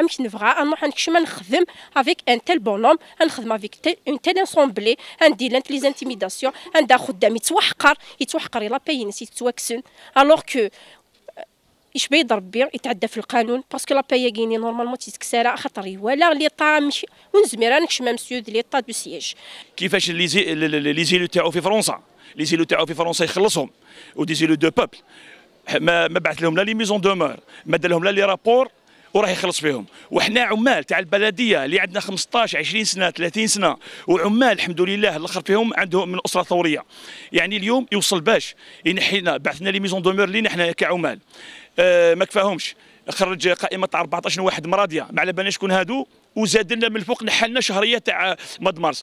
امش نبغى انا ما نخدم افيك ان تيل بونوم نخدم افيك اون تيل انسومبلي عندي لانت لي زانتيميداسيون عندها خدام يتوحقر يتوحقر لا باي نسي يتواكسن الوغ كو اش بيد ربي يتعدى في القانون باسكو لا باي كيني نورمالمون تيتكسر خاطر ولا لي طا مش ونزمير انا كشما مسيو لي طا دو سياج كيفاش لي زي لي زيلو تاعو في فرنسا لي زيلو تاعو في فرنسا يخلصهم ودي زيلو دو بوبل ما بعث لهم لا لي ميزون دومور ما دار لهم لا لي رابور وراح يخلص فيهم وحنا عمال تاع البلديه اللي عندنا 15 20 سنه 30 سنه وعمال الحمد لله الاخر فيهم عندهم من اسره ثوريه يعني اليوم يوصل باش ينحينا بعثنا لي ميزون دومور لينا حنا كعمال أه ما كفاهمش خرج قائمه 14 واحد مراضيه ما على بالنا شكون هادو وزاد لنا من الفوق نحلنا شهريه تاع ماد مارس